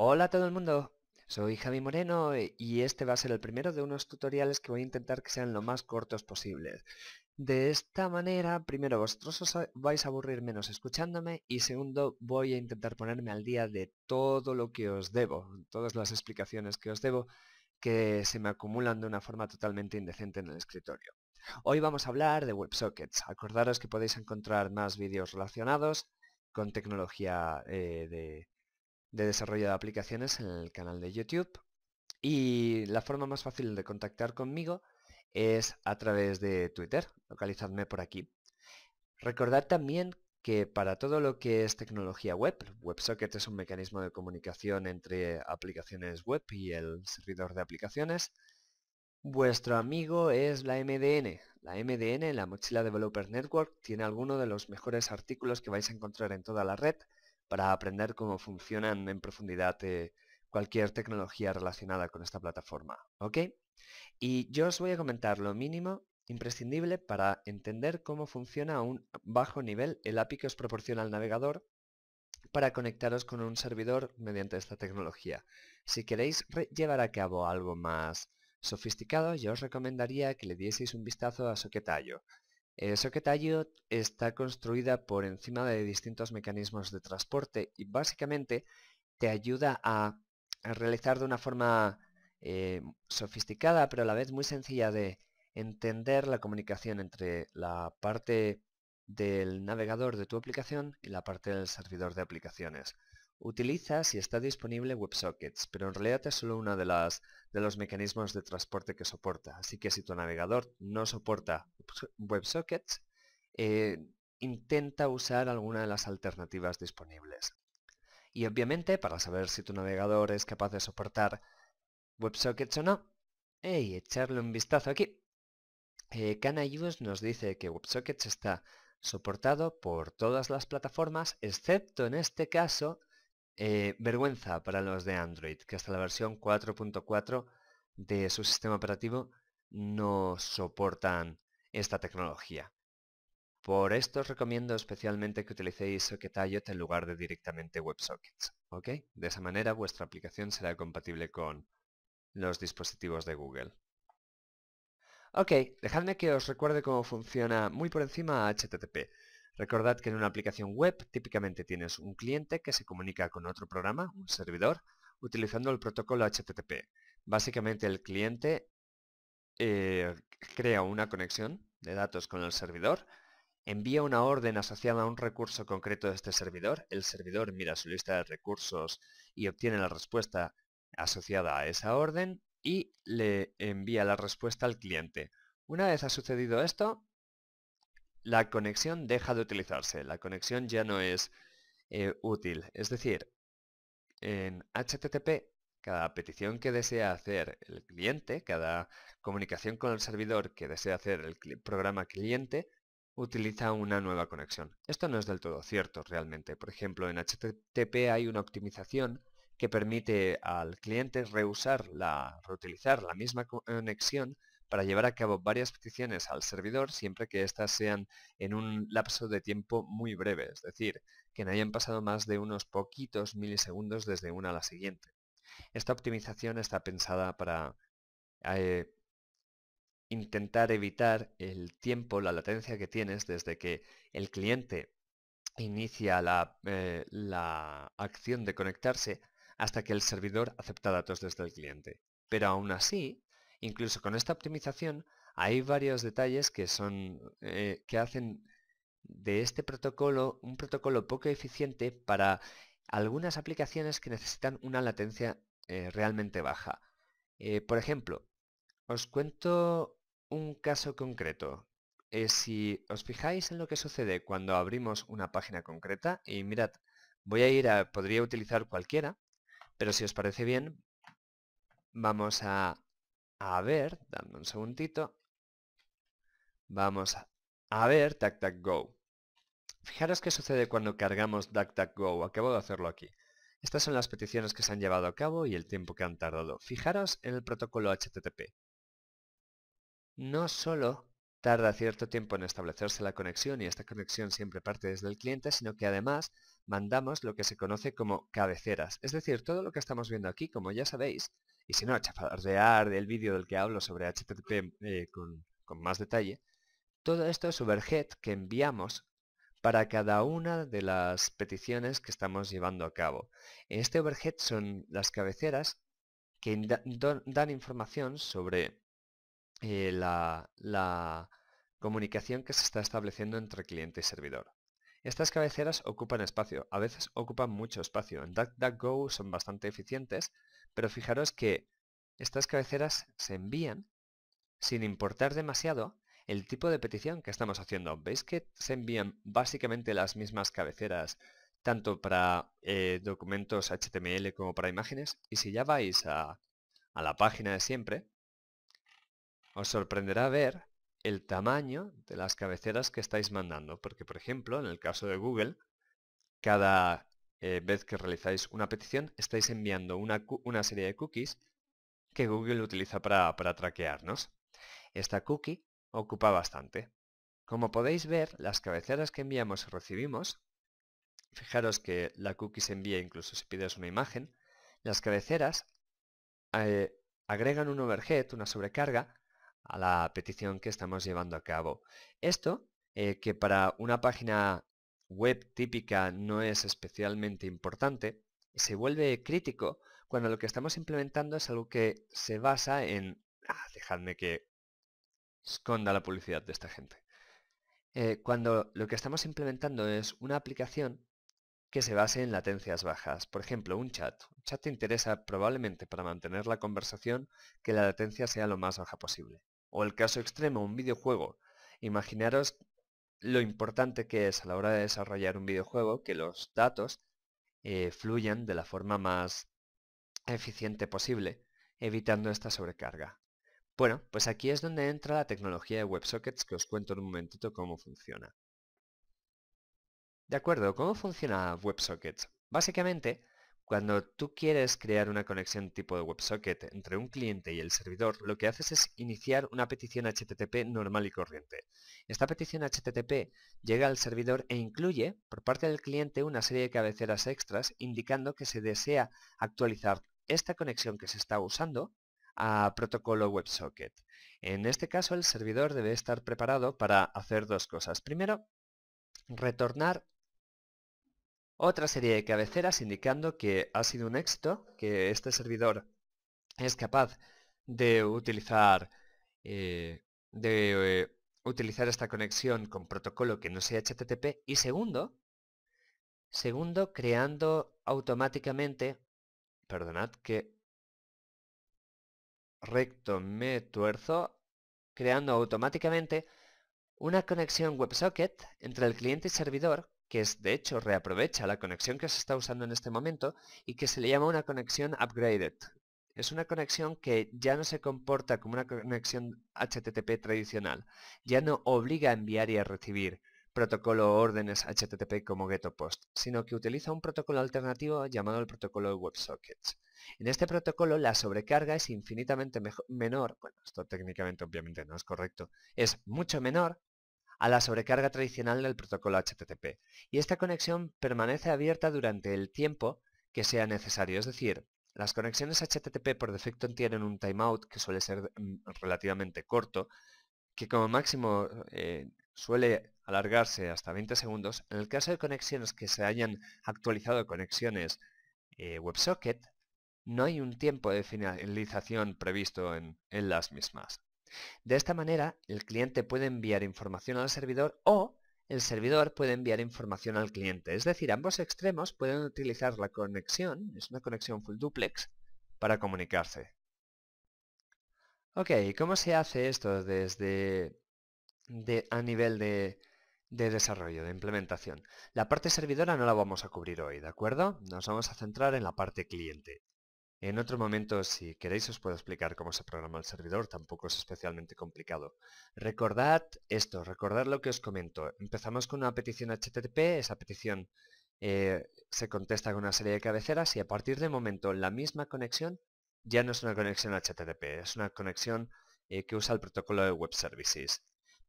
Hola a todo el mundo, soy Javi Moreno eh, y este va a ser el primero de unos tutoriales que voy a intentar que sean lo más cortos posibles. De esta manera, primero vosotros os vais a aburrir menos escuchándome y segundo voy a intentar ponerme al día de todo lo que os debo, todas las explicaciones que os debo que se me acumulan de una forma totalmente indecente en el escritorio. Hoy vamos a hablar de WebSockets. Acordaros que podéis encontrar más vídeos relacionados con tecnología eh, de de desarrollo de aplicaciones en el canal de YouTube. Y la forma más fácil de contactar conmigo es a través de Twitter. Localizadme por aquí. Recordad también que para todo lo que es tecnología web, WebSocket es un mecanismo de comunicación entre aplicaciones web y el servidor de aplicaciones. Vuestro amigo es la MDN. La MDN, la Mochila Developer Network, tiene algunos de los mejores artículos que vais a encontrar en toda la red para aprender cómo funcionan en profundidad eh, cualquier tecnología relacionada con esta plataforma. Y yo os voy a comentar lo mínimo imprescindible para entender cómo funciona a un bajo nivel el API que os proporciona el navegador para conectaros con un servidor mediante esta tecnología. Si queréis llevar a cabo algo más sofisticado, yo os recomendaría que le dieseis un vistazo a Soquetayo, eh, Socket está construida por encima de distintos mecanismos de transporte y básicamente te ayuda a, realizar de una forma eh, sofisticada pero a la vez muy sencilla de entender la comunicación entre la parte del navegador de tu aplicación y la parte del servidor de aplicaciones. Utiliza si está disponible WebSockets, pero en realidad es solo uno de, las, de los mecanismos de transporte que soporta. Así que si tu navegador no soporta WebSockets, eh, intenta usar alguna de las alternativas disponibles. Y obviamente, para saber si tu navegador es capaz de soportar WebSockets o no, echarle un vistazo aquí. Eh, Use nos dice que WebSockets está soportado por todas las plataformas, excepto en este caso eh, vergüenza para los de Android, que hasta la versión 4.4 de su sistema operativo no soportan esta tecnología. Por esto os recomiendo especialmente que utilicéis Socket.io en lugar de directamente WebSockets, ¿ok? De esa manera vuestra aplicación será compatible con los dispositivos de Google. Ok, dejadme que os recuerde cómo funciona muy por encima HTTP. Recordad que en una aplicación web típicamente tienes un cliente que se comunica con otro programa, un servidor, utilizando el protocolo HTTP. Básicamente el cliente eh, crea una conexión de datos con el servidor, envía una orden asociada a un recurso concreto de este servidor, el servidor mira su lista de recursos y obtiene la respuesta asociada a esa orden y le envía la respuesta al cliente. Una vez ha sucedido esto, la conexión deja de utilizarse, la conexión ya no es eh, útil. Es decir, en HTTP, cada petición que desea hacer el cliente, cada comunicación con el servidor que desea hacer el programa cliente, utiliza una nueva conexión. Esto no es del todo cierto realmente. Por ejemplo, en HTTP hay una optimización que permite al cliente reusar, la, reutilizar la misma conexión para llevar a cabo varias peticiones al servidor siempre que éstas sean en un lapso de tiempo muy breve, es decir, que no hayan pasado más de unos poquitos milisegundos desde una a la siguiente. Esta optimización está pensada para eh, intentar evitar el tiempo, la latencia que tienes desde que el cliente inicia eh, la acción de conectarse hasta que el servidor acepta datos desde el cliente. Pero aún así, Incluso con esta optimización hay varios detalles que, son, eh, que hacen de este protocolo un protocolo poco eficiente para algunas aplicaciones que necesitan una latencia eh, realmente baja. Eh, por ejemplo, os cuento un caso concreto. si os fijáis en lo que sucede cuando abrimos una página concreta, y mirad, voy a ir a, podría utilizar cualquiera, pero si os parece bien, vamos a a ver, dame un segundito, vamos a ver go. Fijaros qué sucede cuando cargamos go. acabo de hacerlo aquí. Estas son las peticiones que se han llevado a cabo y el tiempo que han tardado. Fijaros en el protocolo HTTP. No solo Tarda cierto tiempo en establecerse la conexión y esta conexión siempre parte desde el cliente, sino que además mandamos lo que se conoce como cabeceras. Es decir, todo lo que estamos viendo aquí, como ya sabéis, y si no, chafardear del vídeo del que hablo sobre HTTP eh, con, con más detalle, todo esto es overhead que enviamos para cada una de las peticiones que estamos llevando a cabo. Este overhead son las cabeceras que dan información sobre eh, la, comunicación que se está estableciendo entre cliente y servidor. Estas cabeceras ocupan espacio, a veces ocupan mucho espacio. En DuckDuckGo son bastante eficientes, pero fijaros que estas cabeceras se envían sin importar demasiado el tipo de petición que estamos haciendo. ¿Veis que se envían básicamente las mismas cabeceras tanto para eh, documentos HTML como para imágenes? Y si ya vais a la página de siempre, os sorprenderá ver el tamaño de las cabeceras que estáis mandando, porque por ejemplo, en el caso de Google, cada eh, vez que realizáis una petición, estáis enviando una, serie de cookies que Google utiliza para, para traquearnos. Esta cookie ocupa bastante. Como podéis ver, las cabeceras que enviamos y recibimos, fijaros que la cookie se envía incluso si pides una imagen, las cabeceras eh, agregan un overhead, una sobrecarga, a la petición que estamos llevando a cabo. Esto, eh, que para una página web típica no es especialmente importante, se vuelve crítico cuando lo que estamos implementando es algo que se basa en... Ah, dejadme que esconda la publicidad de esta gente. Eh, cuando lo que estamos implementando es una aplicación que se base en latencias bajas. Por ejemplo, un chat. Un chat te interesa probablemente para mantener la conversación que la latencia sea lo más baja posible o el caso extremo, un videojuego. Imaginaros lo importante que es a la hora de desarrollar un videojuego que los datos eh, fluyan de la forma más eficiente posible, evitando esta sobrecarga. Bueno, pues aquí es donde entra la tecnología de WebSockets que os cuento en un momentito cómo funciona. De acuerdo, ¿cómo funciona WebSockets? Básicamente cuando tú quieres crear una conexión tipo de WebSocket entre un cliente y el servidor, lo que haces es iniciar una petición HTTP normal y corriente. Esta petición HTTP llega al servidor e incluye, por parte del cliente, una serie de cabeceras extras indicando que se desea actualizar esta conexión que se está usando a protocolo WebSocket. En este caso, el servidor debe estar preparado para hacer dos cosas. Primero, retornar otra serie de cabeceras indicando que ha sido un éxito, que este servidor es capaz de utilizar, eh, de, eh, utilizar esta conexión con protocolo que no sea HTTP. Y segundo, segundo creando automáticamente, perdonad que recto me tuerzo, creando automáticamente una conexión WebSocket entre el cliente y servidor que es de hecho reaprovecha la conexión que se está usando en este momento y que se le llama una conexión upgraded. Es una conexión que ya no se comporta como una conexión HTTP tradicional, ya no obliga a enviar y a recibir protocolo órdenes HTTP como Ghetto Post, sino que utiliza un protocolo alternativo llamado el protocolo WebSockets. En este protocolo la sobrecarga es infinitamente menor, bueno, esto técnicamente obviamente no es correcto, es mucho menor a la sobrecarga tradicional del protocolo HTTP y esta conexión permanece abierta durante el tiempo que sea necesario, es decir, las conexiones HTTP por defecto tienen un timeout que suele ser mm, relativamente corto, que como máximo eh, suele alargarse hasta 20 segundos. En el caso de conexiones que se hayan actualizado conexiones eh, WebSocket, no hay un tiempo de finalización previsto en, en las mismas. De esta manera, el cliente puede enviar información al servidor o el servidor puede enviar información al cliente. Es decir, ambos extremos pueden utilizar la conexión, es una conexión full duplex, para comunicarse. Ok, ¿cómo se hace esto desde a nivel de, de desarrollo, de implementación? La parte servidora no la vamos a cubrir hoy, ¿de acuerdo? Nos vamos a centrar en la parte cliente. En otro momento, si queréis, os puedo explicar cómo se programa el servidor, tampoco es especialmente complicado. Recordad esto, recordad lo que os comento. Empezamos con una petición HTTP, esa petición eh, se contesta con una serie de cabeceras y a partir de momento la misma conexión ya no es una conexión HTTP, es una conexión eh, que usa el protocolo de Web Services.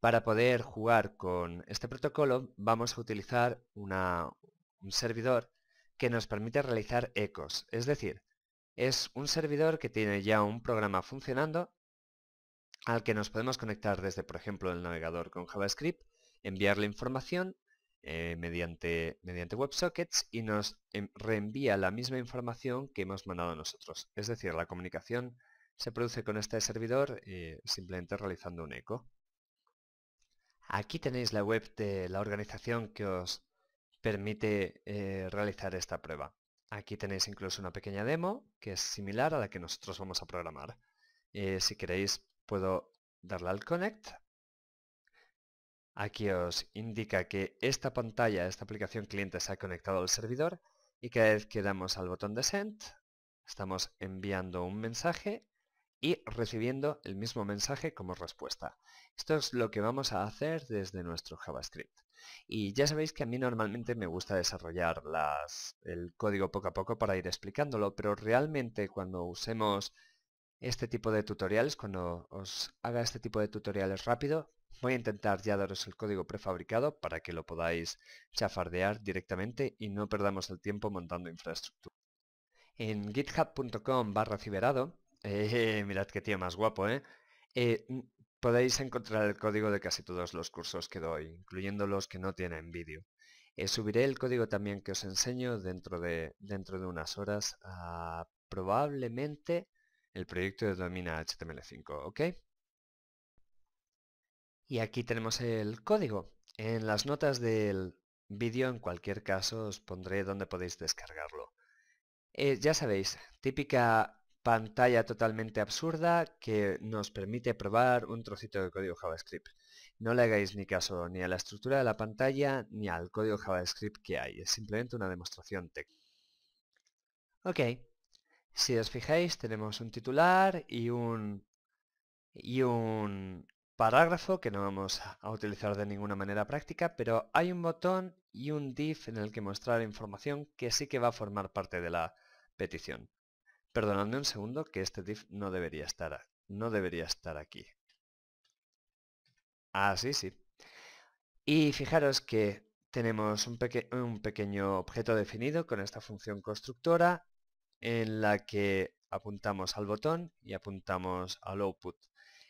Para poder jugar con este protocolo vamos a utilizar un servidor que nos permite realizar ecos, es decir, es un servidor que tiene ya un programa funcionando al que nos podemos conectar desde, por ejemplo, el navegador con JavaScript, enviarle información eh, mediante, WebSockets y nos reenvía la misma información que hemos mandado nosotros. Es decir, la comunicación se produce con este servidor eh, simplemente realizando un eco. Aquí tenéis la web de la organización que os permite eh, realizar esta prueba. Aquí tenéis incluso una pequeña demo que es similar a la que nosotros vamos a programar. Eh, si queréis puedo darle al connect. Aquí os indica que esta pantalla, esta aplicación cliente se ha conectado al servidor y cada vez que damos al botón de send estamos enviando un mensaje y recibiendo el mismo mensaje como respuesta. Esto es lo que vamos a hacer desde nuestro JavaScript. Y ya sabéis que a mí normalmente me gusta desarrollar las, el código poco a poco para ir explicándolo, pero realmente cuando usemos este tipo de tutoriales, cuando os haga este tipo de tutoriales rápido, voy a intentar ya daros el código prefabricado para que lo podáis chafardear directamente y no perdamos el tiempo montando infraestructura. En github.com barra ciberado, eh, mirad qué tío más guapo, eh, eh Podéis encontrar el código de casi todos los cursos que doy, incluyendo los que no tienen vídeo. Eh, subiré el código también que os enseño dentro de, dentro de unas horas a ah, probablemente el proyecto de domina HTML5, ¿ok? Y aquí tenemos el código. En las notas del vídeo, en cualquier caso, os pondré dónde podéis descargarlo. Eh, ya sabéis, típica pantalla totalmente absurda que nos permite probar un trocito de código JavaScript. No le hagáis ni caso ni a la estructura de la pantalla ni al código JavaScript que hay, es simplemente una demostración técnica. Ok, si os fijáis tenemos un titular y un, y un parágrafo que no vamos a utilizar de ninguna manera práctica, pero hay un botón y un div en el que mostrar información que sí que va a formar parte de la petición. Perdonadme un segundo que este div no debería estar, no debería estar aquí. Ah, sí. sí. Y fijaros que tenemos un, pequeño objeto definido con esta función constructora en la que apuntamos al botón y apuntamos al output.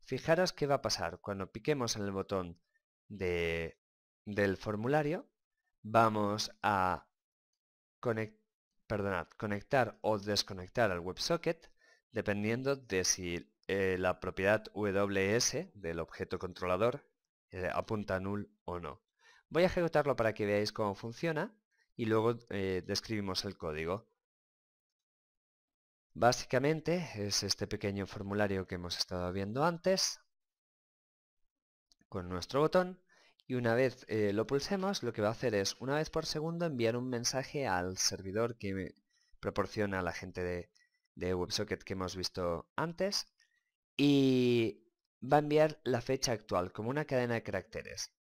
Fijaros qué va a pasar cuando piquemos en el botón del formulario. Vamos a conectar perdonad, conectar o desconectar al WebSocket dependiendo de si eh, la propiedad WS del objeto controlador eh, apunta null o no. Voy a ejecutarlo para que veáis cómo funciona y luego eh, describimos el código. Básicamente es este pequeño formulario que hemos estado viendo antes con nuestro botón y una vez eh, lo pulsemos, lo que va a hacer es, una vez por segundo, enviar un mensaje al servidor que proporciona la gente de, WebSocket que hemos visto antes. Y va a enviar la fecha actual, como una cadena de caracteres.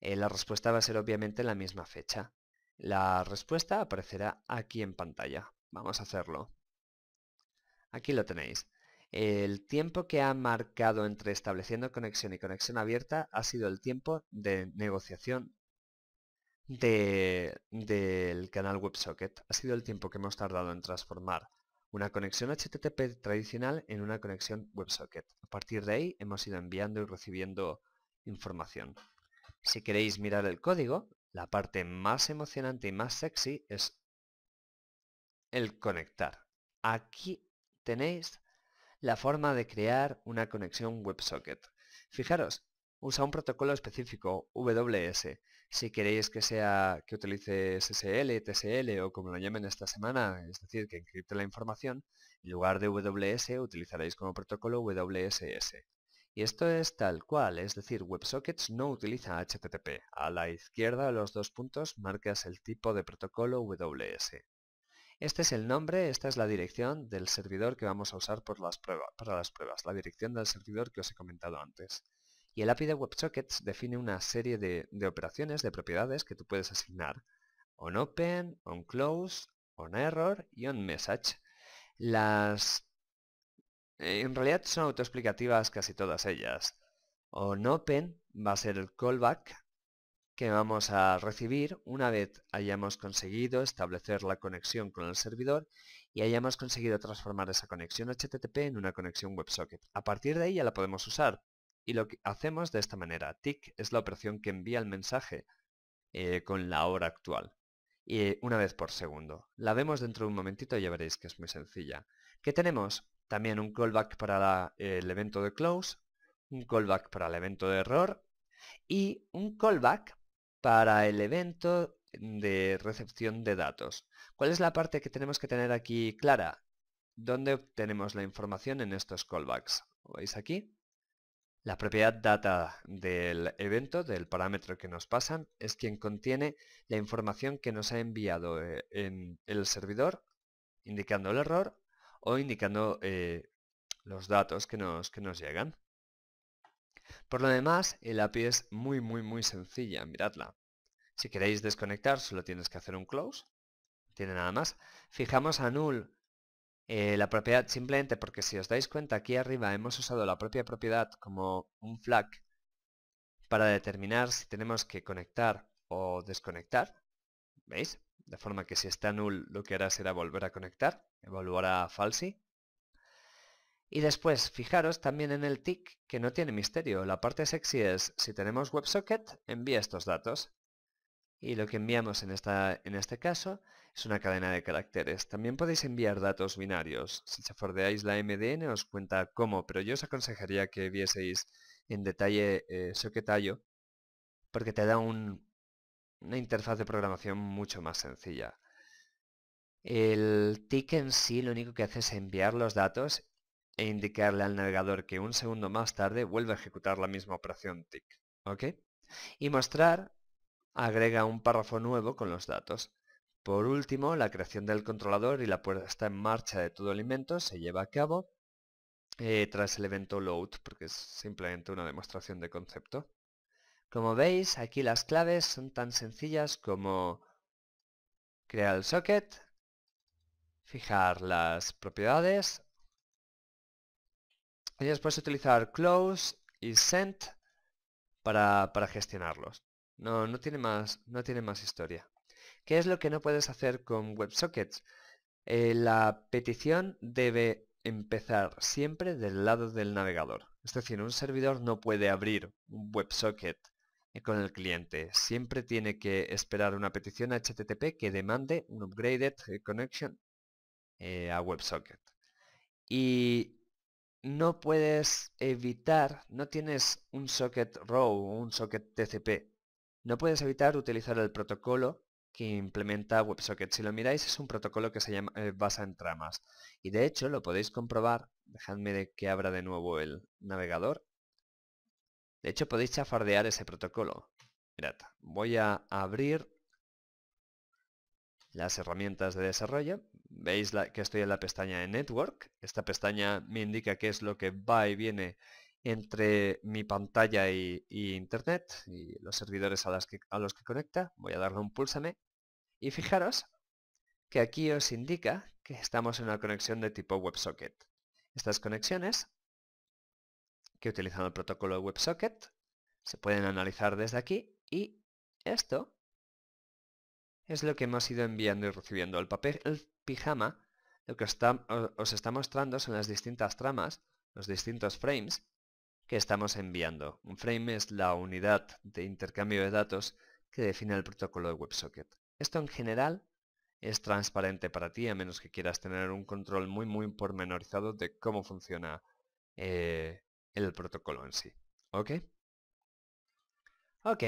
Eh, la respuesta va a ser obviamente la misma fecha. La respuesta aparecerá aquí en pantalla. Vamos a hacerlo. Aquí lo tenéis. El tiempo que ha marcado entre estableciendo conexión y conexión abierta ha sido el tiempo de negociación del canal WebSocket. Ha sido el tiempo que hemos tardado en transformar una conexión HTTP tradicional en una conexión WebSocket. A partir de ahí hemos ido enviando y recibiendo información. Si queréis mirar el código, la parte más emocionante y más sexy es el conectar. Aquí tenéis la forma de crear una conexión WebSocket. Fijaros, usa un protocolo específico, WS. Si queréis que sea que utilice SSL, TSL o como lo llamen esta semana, es decir, que encripte la información, en lugar de WS utilizaréis como protocolo WSS. Y esto es tal cual, es decir, WebSockets no utiliza HTTP. A la izquierda de los dos puntos marcas el tipo de protocolo WS. Este es el nombre, esta es la dirección del servidor que vamos a usar para las pruebas, la dirección del servidor que os he comentado antes. Y el API de WebSockets define una serie de, de operaciones, de propiedades que tú puedes asignar. OnOpen, OnClose, OnError y OnMessage. Las... Eh, en realidad son autoexplicativas casi todas ellas. OnOpen va a ser el callback que vamos a recibir una vez hayamos conseguido establecer la conexión con el servidor y hayamos conseguido transformar esa conexión HTTP en una conexión WebSocket. A partir de ahí ya la podemos usar y lo que hacemos de esta manera. Tick es la operación que envía el mensaje eh, con la hora actual y eh, una vez por segundo. La vemos dentro de un momentito y ya veréis que es muy sencilla. Que tenemos? También un callback para el evento de close, un callback para el evento de error y un callback para el evento de recepción de datos. ¿Cuál es la parte que tenemos que tener aquí clara? ¿Dónde obtenemos la información en estos callbacks? veis aquí? La propiedad data del evento, del parámetro que nos pasan, es quien contiene la información que nos ha enviado eh, el servidor, indicando el error o indicando eh, los datos que nos llegan. Por lo demás, el API es muy muy muy sencilla, miradla. Si queréis desconectar solo tienes que hacer un close, tiene nada más. Fijamos a null eh, la propiedad simplemente porque si os dais cuenta aquí arriba hemos usado la propia propiedad como un flag para determinar si tenemos que conectar o desconectar. ¿Veis? De forma que si está null lo que hará será volver a conectar, evaluará falsi y después, fijaros también en el tick, que no tiene misterio. La parte sexy es, si tenemos WebSocket, envía estos datos. Y lo que enviamos en, esta, en este caso es una cadena de caracteres. También podéis enviar datos binarios. Si fordeáis la MDN os cuenta cómo, pero yo os aconsejaría que vieseis en detalle eh, porque te da una interfaz de programación mucho más sencilla. El tick en sí lo único que hace es enviar los datos e indicarle al navegador que un segundo más tarde vuelva a ejecutar la misma operación Tick. Y mostrar agrega un párrafo nuevo con los datos. Por último, la creación del controlador y la puesta en marcha de todo alimento se lleva a cabo eh, tras el evento load, porque es simplemente una demostración de concepto. Como veis, aquí las claves son tan sencillas como crear el socket, fijar las propiedades, después puedes utilizar close y sent para, gestionarlos. No, no, tiene más, no tiene más historia. ¿Qué es lo que no puedes hacer con WebSockets? Eh, la petición debe empezar siempre del lado del navegador. Es decir, un servidor no puede abrir un WebSocket con el cliente. Siempre tiene que esperar una petición HTTP que demande un upgraded connection eh, a WebSocket. Y no puedes evitar, no tienes un socket row o un socket TCP. No puedes evitar utilizar el protocolo que implementa WebSocket. Si lo miráis es un protocolo que se llama, eh, basa en tramas. Y de hecho lo podéis comprobar. Dejadme de que abra de nuevo el navegador. De hecho podéis chafardear ese protocolo. Mirad, voy a abrir las herramientas de desarrollo veis que estoy en la pestaña de Network. Esta pestaña me indica qué es lo que va y viene entre mi pantalla y, Internet y los servidores a, los que conecta. Voy a darle un pulsame y fijaros que aquí os indica que estamos en una conexión de tipo WebSocket. Estas conexiones, que utilizan el protocolo WebSocket, se pueden analizar desde aquí y esto es lo que hemos ido enviando y recibiendo. El, papel, pijama lo que os está mostrando son las distintas tramas, los distintos frames que estamos enviando. Un frame es la unidad de intercambio de datos que define el protocolo de WebSocket. Esto en general es transparente para ti, a menos que quieras tener un control muy muy pormenorizado de cómo funciona eh, el protocolo en sí. ¿Ok? Ok.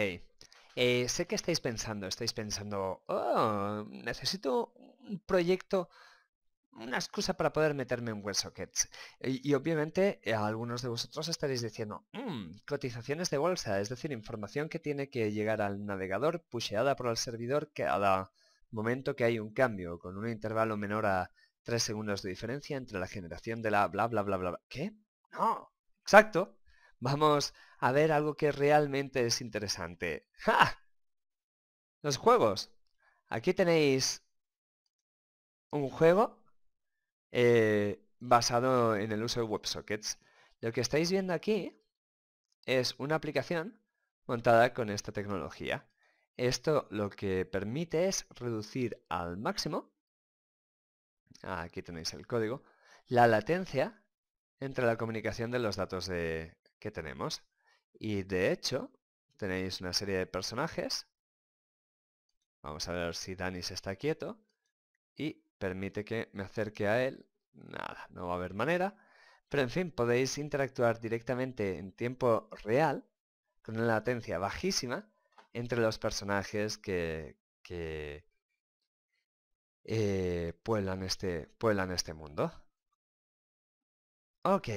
Eh, sé que estáis pensando, estáis pensando, oh, necesito un proyecto una excusa para poder meterme en WebSockets. Y, y obviamente eh, algunos de vosotros estaréis diciendo, mm, cotizaciones de bolsa, es decir, información que tiene que llegar al navegador, pusheada por el servidor cada momento que hay un cambio, con un intervalo menor a tres segundos de diferencia entre la generación de la bla bla bla bla. bla. ¿Qué? No, exacto. Vamos a ver algo que realmente es interesante. Los juegos. Aquí tenéis un juego eh, basado en el uso de WebSockets. Lo que estáis viendo aquí es una aplicación montada con esta tecnología. Esto lo que permite es reducir al máximo, aquí tenéis el código, la latencia entre la comunicación de los datos que tenemos. Y de hecho, tenéis una serie de personajes. Vamos a ver si Dani se está quieto. Y permite que me acerque a él, nada, no va a haber manera. Pero en fin, podéis interactuar directamente en tiempo real, con una latencia bajísima, entre los personajes que, que eh, pueblan, este, pueblan este mundo. Ok.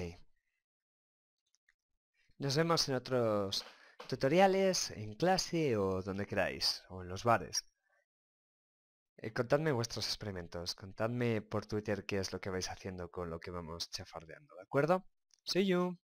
Nos vemos en otros tutoriales, en clase o donde queráis, o en los bares. Eh, contadme vuestros experimentos, contadme por Twitter qué es lo que vais haciendo con lo que vamos chafardeando, ¿de acuerdo? See you!